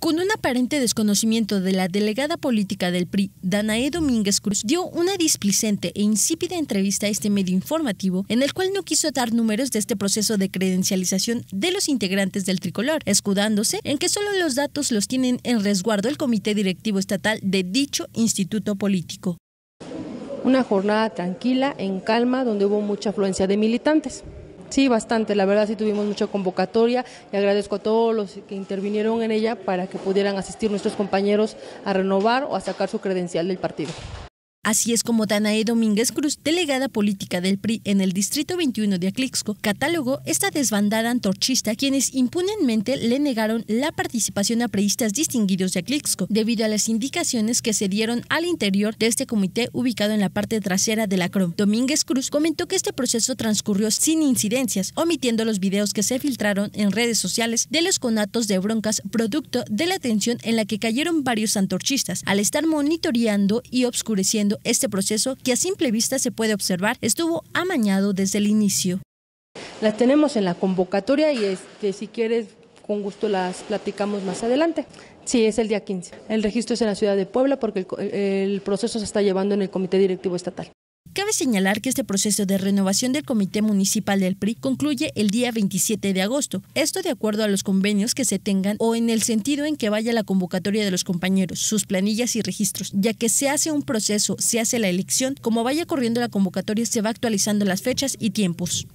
Con un aparente desconocimiento de la delegada política del PRI, Danae Domínguez Cruz, dio una displicente e insípida entrevista a este medio informativo en el cual no quiso dar números de este proceso de credencialización de los integrantes del tricolor, escudándose en que solo los datos los tienen en resguardo el Comité Directivo Estatal de dicho instituto político. Una jornada tranquila, en calma, donde hubo mucha afluencia de militantes. Sí, bastante. La verdad sí tuvimos mucha convocatoria y agradezco a todos los que intervinieron en ella para que pudieran asistir nuestros compañeros a renovar o a sacar su credencial del partido. Así es como Danae Domínguez Cruz, delegada política del PRI en el Distrito 21 de Aclixco, catalogó esta desbandada antorchista quienes impunemente le negaron la participación a preistas distinguidos de Aclixco, debido a las indicaciones que se dieron al interior de este comité ubicado en la parte trasera de la CROM. Domínguez Cruz comentó que este proceso transcurrió sin incidencias, omitiendo los videos que se filtraron en redes sociales de los conatos de broncas producto de la tensión en la que cayeron varios antorchistas, al estar monitoreando y obscureciendo este proceso que a simple vista se puede observar estuvo amañado desde el inicio. La tenemos en la convocatoria y este, si quieres con gusto las platicamos más adelante. Sí, es el día 15. El registro es en la ciudad de Puebla porque el proceso se está llevando en el Comité Directivo Estatal. Cabe señalar que este proceso de renovación del Comité Municipal del PRI concluye el día 27 de agosto, esto de acuerdo a los convenios que se tengan o en el sentido en que vaya la convocatoria de los compañeros, sus planillas y registros, ya que se hace un proceso, se hace la elección, como vaya corriendo la convocatoria se va actualizando las fechas y tiempos.